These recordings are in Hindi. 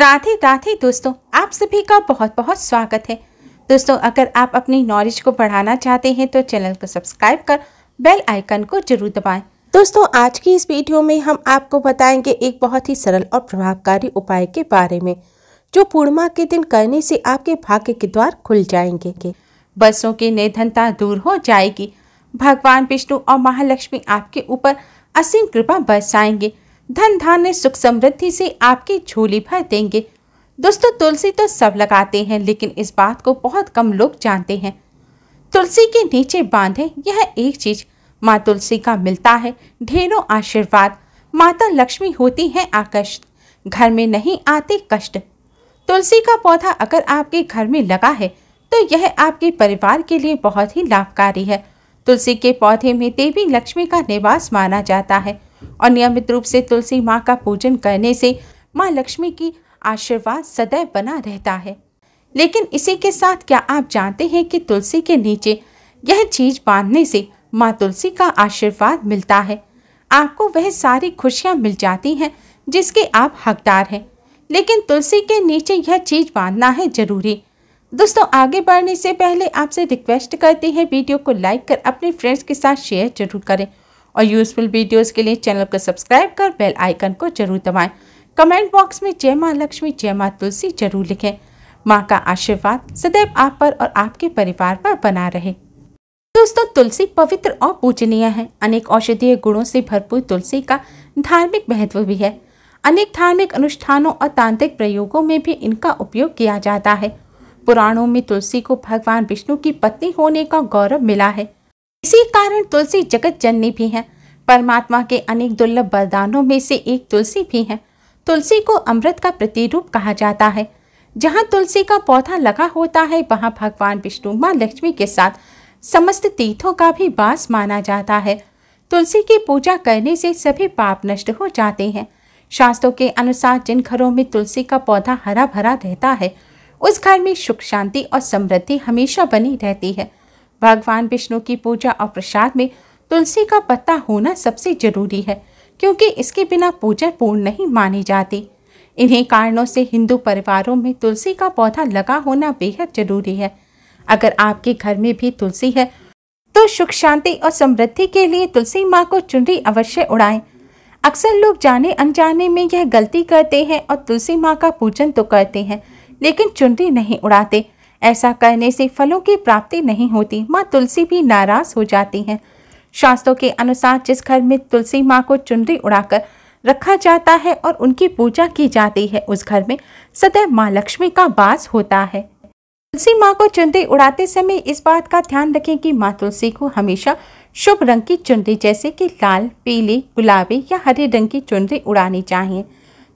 राधे राधे दोस्तों आप सभी का बहुत बहुत स्वागत है दोस्तों अगर आप अपनी नॉलेज को बढ़ाना चाहते हैं तो चैनल को सब्सक्राइब कर बेल आइकन को जरूर दबाएं। दोस्तों आज की इस वीडियो में हम आपको बताएंगे एक बहुत ही सरल और प्रभावकारी उपाय के बारे में जो पूर्णिमा के दिन करने से आपके भाग्य के द्वार खुल जाएंगे बसों की निर्धनता दूर हो जाएगी भगवान विष्णु और महालक्ष्मी आपके ऊपर असीम कृपा बरसाएंगे धन धान्य सुख समृद्धि से आपकी झोली भर देंगे दोस्तों तुलसी तो सब लगाते हैं लेकिन इस बात को बहुत कम लोग जानते हैं तुलसी के नीचे बांधे यह एक चीज माँ तुलसी का मिलता है ढेरों आशीर्वाद माता लक्ष्मी होती है आकर्षित घर में नहीं आते कष्ट तुलसी का पौधा अगर आपके घर में लगा है तो यह आपके परिवार के लिए बहुत ही लाभकारी है तुलसी के पौधे में देवी लक्ष्मी का निवास माना जाता है और नियमित रूप से तुलसी माँ का पूजन करने से माँ लक्ष्मी की आशीर्वाद सदैव बना रहता है लेकिन इसी के साथ क्या आप जानते हैं कि तुलसी के नीचे यह चीज बांधने से माँ तुलसी का आशीर्वाद मिलता है आपको वह सारी खुशियाँ मिल जाती हैं जिसके आप हकदार हैं लेकिन तुलसी के नीचे यह चीज बांधना है जरूरी दोस्तों आगे बढ़ने से पहले आपसे रिक्वेस्ट करते हैं वीडियो को लाइक कर अपने फ्रेंड्स के साथ शेयर जरूर करें और यूजफुल वीडियोस के लिए चैनल को सब्सक्राइब कर बेल आइकन को जरूर दबाएं कमेंट बॉक्स में जय माँ लक्ष्मी जय माँ तुलसी जरूर लिखें माँ का आशीर्वाद सदैव आप पर और आपके परिवार पर बना रहे दोस्तों तुलसी पवित्र और पूजनीय है अनेक औषधीय गुणों से भरपूर तुलसी का धार्मिक महत्व भी है अनेक धार्मिक अनुष्ठानों और तांत्रिक प्रयोगों में भी इनका उपयोग किया जाता है पुराणों में तुलसी को भगवान विष्णु की पत्नी होने का गौरव मिला है इसी कारण तुलसी जगत जननी भी हैं परमात्मा के अनेक दुर्लभ वरदानों में से एक तुलसी भी है तुलसी को अमृत का प्रतिरूप कहा जाता है जहाँ तुलसी का पौधा लगा होता है वहाँ भगवान विष्णु माँ लक्ष्मी के साथ समस्त तीर्थों का भी वास माना जाता है तुलसी की पूजा करने से सभी पाप नष्ट हो जाते हैं शास्त्रों के अनुसार जिन घरों में तुलसी का पौधा हरा भरा रहता है उस घर में सुख शांति और समृद्धि हमेशा बनी रहती है भगवान विष्णु की पूजा और प्रसाद में तुलसी का पत्ता होना सबसे जरूरी है क्योंकि इसके बिना पूजा पूर्ण नहीं मानी जाती इन्हीं कारणों से हिंदू परिवारों में तुलसी का पौधा लगा होना बेहद जरूरी है अगर आपके घर में भी तुलसी है तो सुख शांति और समृद्धि के लिए तुलसी माँ को चुनरी अवश्य उड़ाएं अक्सर लोग जाने अनजाने में यह गलती करते हैं और तुलसी माँ का पूजन तो करते हैं लेकिन चुनरी नहीं उड़ाते ऐसा करने से फलों की प्राप्ति नहीं होती माँ तुलसी भी नाराज हो जाती हैं शास्त्रों के अनुसार जिस घर में तुलसी माँ को चुनरी उड़ाकर रखा जाता है और उनकी पूजा की जाती है उस घर में सदैव माँ लक्ष्मी का वास होता है तुलसी माँ को चुनरी उड़ाते समय इस बात का ध्यान रखें कि माँ तुलसी को हमेशा शुभ रंग की चुनरी जैसे कि लाल पीली गुलाबी या हरे रंग की चुनरी उड़ानी चाहिए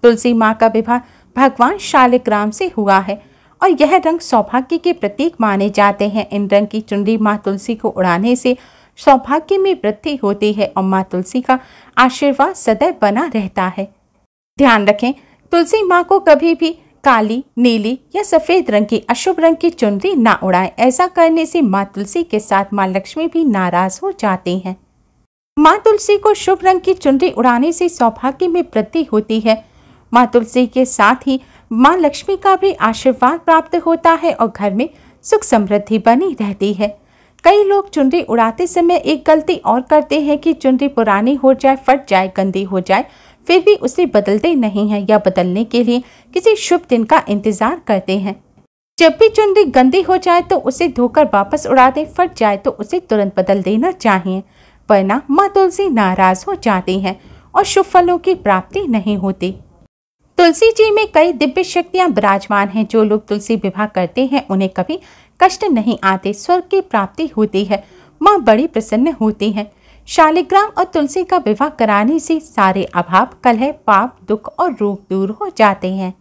तुलसी माँ का विवाह भगवान शालिग्राम से हुआ है और यह रंग सौभाग्य के प्रतीक माने जाते हैं इन रंग की चुनरी माँ तुलसी को उड़ाने से सौभाग्य में वृद्धि होती है और माँ तुलसी का आशीर्वाद सदैव बना रहता है ध्यान रखें तुलसी माँ को कभी भी काली नीली या सफ़ेद रंग की अशुभ रंग की चुनरी ना उड़ाएं ऐसा करने से माँ तुलसी के साथ माँ लक्ष्मी भी नाराज हो जाती हैं माँ तुलसी को शुभ रंग की चुनरी उड़ाने से सौभाग्य में वृद्धि होती है माँ तुलसी के साथ ही माँ लक्ष्मी का भी आशीर्वाद प्राप्त होता है और घर में सुख समृद्धि बनी रहती है कई लोग चुनरी उड़ाते समय एक गलती और करते हैं कि चुनरी पुरानी हो जाए फट जाए गंदी हो जाए फिर भी उसे बदलते नहीं है या बदलने के लिए किसी शुभ दिन का इंतजार करते हैं जब भी चुनरी गंदी हो जाए तो उसे धोकर वापस उड़ा दे फट जाए तो उसे तुरंत बदल देना चाहिए वरना माँ तुलसी नाराज हो जाती है और शुभ फलों की प्राप्ति नहीं होती तुलसी जी में कई दिव्य शक्तियाँ विराजमान हैं जो लोग तुलसी विवाह करते हैं उन्हें कभी कष्ट नहीं आते स्वर्ग की प्राप्ति होती है वह बड़ी प्रसन्न होती हैं शालिग्राम और तुलसी का विवाह कराने से सारे अभाव कलह पाप दुख और रोग दूर हो जाते हैं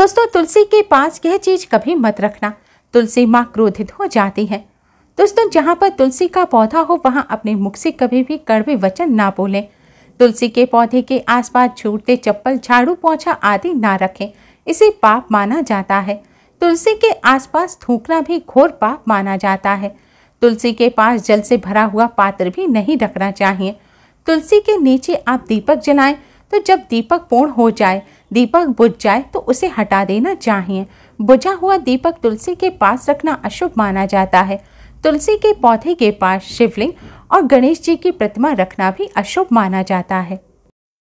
दोस्तों तुलसी के पास यह चीज कभी मत रखना तुलसी माँ क्रोधित हो जाती है दोस्तों जहाँ पर तुलसी का पौधा हो वहाँ अपने मुख से कभी भी कड़वे वचन ना बोलें तुलसी के पौधे के आसपास छूटते चप्पल झाड़ू पोछा आदि ना रखें इसे पाप माना जाता है तुलसी के आसपास थूकना भी घोर पाप माना जाता है तुलसी के पास जल से भरा हुआ पात्र भी नहीं रखना चाहिए तुलसी के नीचे आप दीपक जलाएं तो जब दीपक पूर्ण हो जाए दीपक बुझ जाए तो उसे हटा देना चाहिए बुझा हुआ दीपक तुलसी के पास रखना अशुभ माना जाता है तुलसी के पौधे के पास शिवलिंग और गणेश जी की प्रतिमा रखना भी अशुभ माना जाता है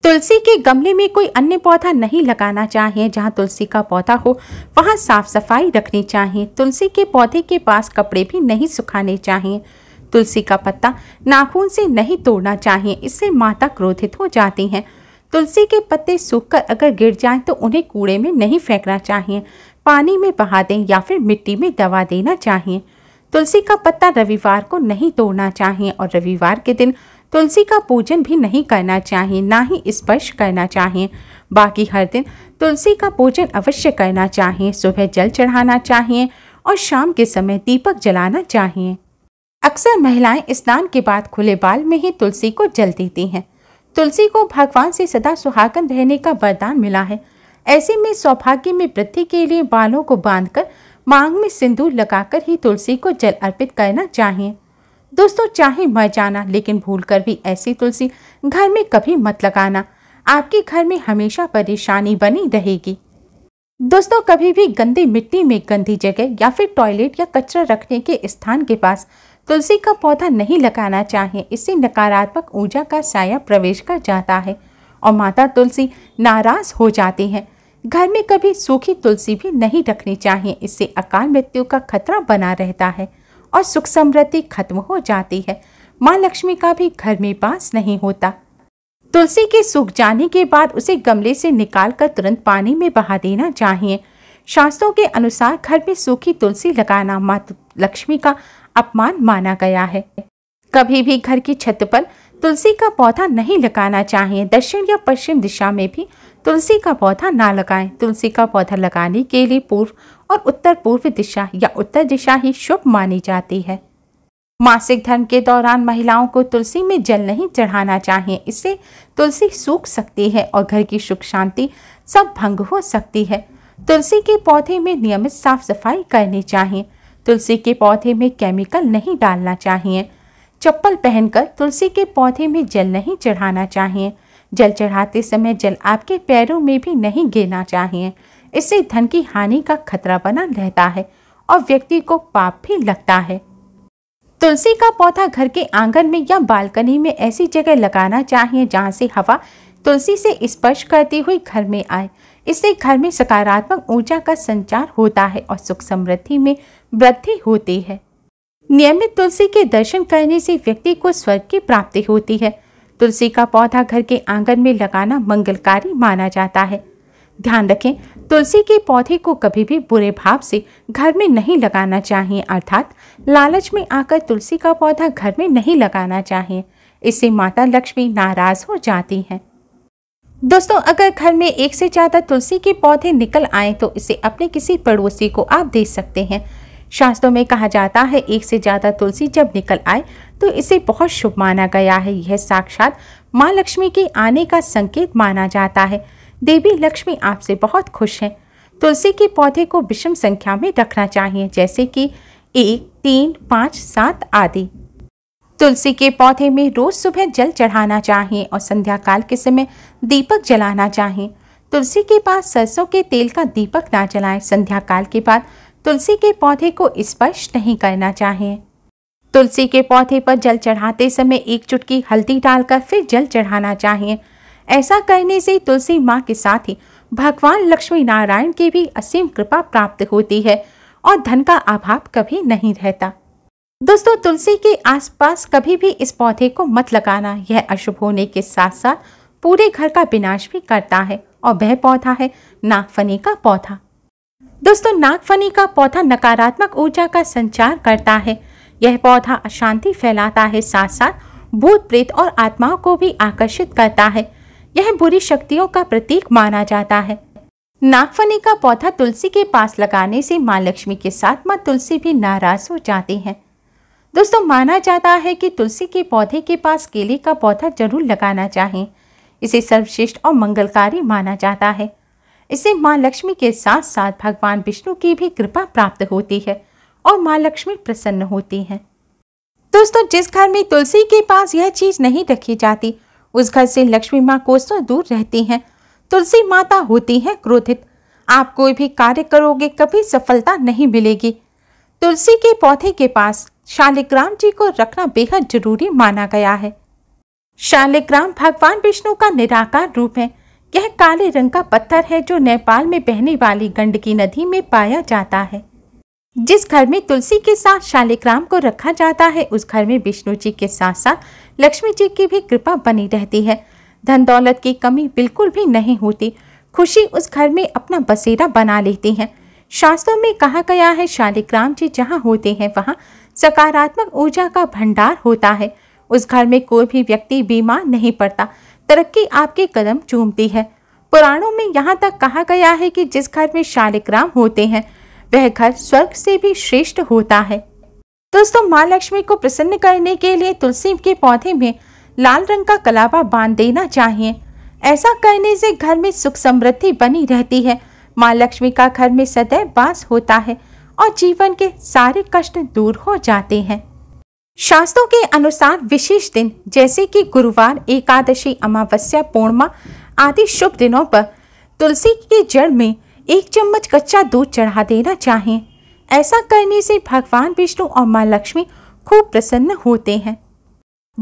तुलसी के गमले में कोई अन्य पौधा नहीं लगाना चाहिए जहाँ तुलसी का पौधा हो वहाँ साफ सफाई रखनी चाहिए तुलसी के पौधे के पास कपड़े भी नहीं सुखाने चाहिए तुलसी का पत्ता नाखून से नहीं तोड़ना चाहिए इससे माता क्रोधित हो जाती हैं तुलसी के पत्ते सूखकर अगर गिर जाएं तो उन्हें कूड़े में नहीं फेंकना चाहिए पानी में बहा दें या फिर मिट्टी में दवा देना चाहिए तुलसी का पत्ता रविवार को नहीं तोड़ना चाहिए और रविवार के दिन तुलसी का पूजन भी नहीं करना चाहिए ना ही स्पर्श करना चाहिए बाकी हर दिन तुलसी का पूजन अवश्य करना चाहिए सुबह जल चढ़ाना चाहिए और शाम के समय दीपक जलाना चाहिए अक्सर महिलाएं स्नान के बाद खुले बाल में ही तुलसी को जल देती हैं तुलसी को भगवान से सदा सुहागन रहने का वरदान मिला है ऐसे में सौभाग्य में वृद्धि के लिए बालों को बांधकर मांग में सिंदूर लगाकर ही तुलसी को जल अर्पित करना चाहिए दोस्तों चाहे मर जाना लेकिन भूलकर भी ऐसी तुलसी घर में कभी मत लगाना आपके घर में हमेशा परेशानी बनी रहेगी दोस्तों कभी भी गंदी मिट्टी में गंदी जगह या फिर टॉयलेट या कचरा रखने के स्थान के पास तुलसी का पौधा नहीं लगाना चाहिए इससे नकारात्मक ऊर्जा का साया प्रवेश कर जाता है और माता तुलसी नाराज हो जाती हैं घर में कभी सूखी तुलसी भी नहीं रखनी चाहिए इससे अकाल मृत्यु का खतरा बना रहता है और सुख समृद्धि खत्म हो जाती है माँ लक्ष्मी का भी घर में पास नहीं होता तुलसी के सूख जाने के बाद उसे गमले से निकालकर तुरंत पानी में बहा देना चाहिए शास्त्रों के अनुसार घर में सूखी तुलसी लगाना माँ लक्ष्मी का अपमान माना गया है कभी भी घर की छत पर तुलसी का पौधा नहीं लगाना चाहिए दक्षिण या पश्चिम दिशा में भी तुलसी का पौधा ना लगाएं तुलसी का पौधा लगाने के लिए पूर्व और उत्तर पूर्व दिशा या उत्तर दिशा ही शुभ मानी जाती है मासिक धर्म के दौरान महिलाओं को तुलसी में जल नहीं चढ़ाना चाहिए इससे तुलसी सूख सकती है और घर की सुख शांति सब भंग हो सकती है तुलसी के पौधे में नियमित साफ सफाई करनी चाहिए तुलसी के पौधे में केमिकल नहीं डालना चाहिए चप्पल पहनकर तुलसी के पौधे में जल नहीं चढ़ाना चाहिए जल चढ़ाते समय जल आपके पैरों में भी नहीं गिरना चाहिए इससे धन की हानि का खतरा बना रहता है और व्यक्ति को पाप भी लगता है तुलसी का पौधा घर के आंगन में या बालकनी में ऐसी जगह लगाना चाहिए जहाँ से हवा तुलसी से स्पर्श करती हुई घर में आए इससे घर में सकारात्मक ऊर्जा का संचार होता है और सुख समृद्धि में वृद्धि होती है नियमित तुलसी के दर्शन करने से व्यक्ति को स्वर्ग की प्राप्ति होती है तुलसी का पौधा घर के आंगन में लगाना मंगलकारी माना जाता है ध्यान रखें तुलसी के पौधे को कभी भी बुरे भाव से घर में नहीं लगाना चाहिए अर्थात लालच में आकर तुलसी का पौधा घर में नहीं लगाना चाहिए इससे माता लक्ष्मी नाराज हो जाती हैं दोस्तों अगर घर में एक से ज़्यादा तुलसी के पौधे निकल आए तो इसे अपने किसी पड़ोसी को आप दे सकते हैं शास्त्रों में कहा जाता है एक से ज़्यादा तुलसी जब निकल आए तो इसे बहुत शुभ माना गया है यह साक्षात माँ लक्ष्मी के आने का संकेत माना जाता है देवी लक्ष्मी आपसे बहुत खुश हैं तुलसी के पौधे को विषम संख्या में रखना चाहिए जैसे कि एक तीन पाँच सात आदि तुलसी के पौधे में रोज सुबह जल चढ़ाना चाहिए और संध्या काल के समय दीपक जलाना चाहिए तुलसी के पास सरसों के तेल का दीपक ना जलाएं संध्या काल के बाद तुलसी के पौधे को स्पर्श नहीं करना चाहिए तुलसी के पौधे पर जल चढ़ाते समय एक चुटकी हल्दी डालकर फिर जल चढ़ाना चाहिए ऐसा करने से तुलसी माँ के साथ ही भगवान लक्ष्मी नारायण की भी असीम कृपा प्राप्त होती है और धन का अभाव कभी नहीं रहता दोस्तों तुलसी के आसपास कभी भी इस पौधे को मत लगाना यह अशुभ होने के साथ साथ पूरे घर का विनाश भी करता है और वह पौधा है नागफनी का पौधा दोस्तों नागफनी का पौधा नकारात्मक ऊर्जा का संचार करता है यह पौधा अशांति फैलाता है साथ साथ भूत प्रेत और आत्माओं को भी आकर्षित करता है यह बुरी शक्तियों का प्रतीक माना जाता है नागफनी का पौधा तुलसी के पास लगाने से माँ लक्ष्मी के साथ माँ तुलसी भी नाराज हो जाती हैं दोस्तों माना जाता है कि तुलसी के पौधे के पास केले का पौधा जरूर लगाना चाहिए इसे सर्वश्रेष्ठ और मंगलकारी माना जाता है इसे माँ लक्ष्मी के साथ साथ भगवान विष्णु की भी कृपा प्राप्त होती है और माँ लक्ष्मी प्रसन्न होती हैं दोस्तों जिस घर में तुलसी के पास यह चीज़ नहीं रखी जाती उस घर से लक्ष्मी माँ कोसों तो दूर रहती हैं तुलसी माता होती हैं क्रोधित आप कोई भी कार्य करोगे कभी सफलता नहीं मिलेगी तुलसी के पौधे के पास शालिग्राम जी को रखना बेहद जरूरी माना गया है शालिग्राम भगवान विष्णु का निराकार रूप है यह काले रंग का पत्थर है जो नेपाल में बहने वाली गंडकी नदी में पाया जाता है जिस घर में तुलसी के साथ शालिक्राम को रखा जाता है उस घर में विष्णु जी के साथ साथ लक्ष्मी जी की भी कृपा बनी रहती है धन दौलत की कमी बिल्कुल भी नहीं होती खुशी उस घर में अपना बसेरा बना लेती है शास्त्रों में कहा गया है शालिक्राम जी जहाँ होते हैं वहाँ सकारात्मक ऊर्जा का भंडार होता है उस घर में कोई भी व्यक्ति बीमार नहीं पड़ता तरक्की आपके कदम चूमती है पुराणों में यहाँ तक कहा गया है कि जिस घर में शालिग्राम होते हैं वह घर स्वर्ग से भी श्रेष्ठ होता है दोस्तों माँ लक्ष्मी को प्रसन्न करने के लिए तुलसी के पौधे में लाल रंग का कलावा बांध देना चाहिए ऐसा करने से घर में सुख समृद्धि बनी रहती है माँ लक्ष्मी का घर में सदैव वास होता है और जीवन के सारे कष्ट दूर हो जाते हैं शास्त्रों के अनुसार विशेष दिन जैसे कि गुरुवार एकादशी अमावस्या पूर्णिमा आदि शुभ दिनों पर तुलसी के जड़ में एक चम्मच कच्चा दूध चढ़ा देना चाहिए ऐसा करने से भगवान विष्णु और माँ लक्ष्मी खूब प्रसन्न होते हैं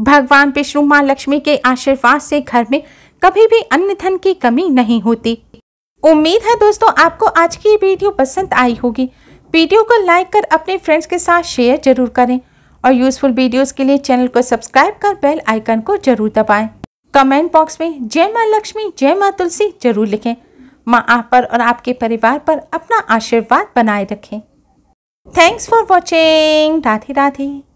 भगवान विष्णु माँ लक्ष्मी के आशीर्वाद से घर में कभी भी अन्य धन की कमी नहीं होती उम्मीद है दोस्तों आपको आज की वीडियो पसंद आई होगी वीडियो को लाइक कर अपने फ्रेंड्स के साथ शेयर जरूर करें और यूजफुल वीडियोस के लिए चैनल को सब्सक्राइब कर बेल आइकन को जरूर दबाएं कमेंट बॉक्स में जय माँ लक्ष्मी जय माँ तुलसी जरूर लिखें माँ आप पर और आपके परिवार पर अपना आशीर्वाद बनाए रखें thanks for watching Radhe Radhe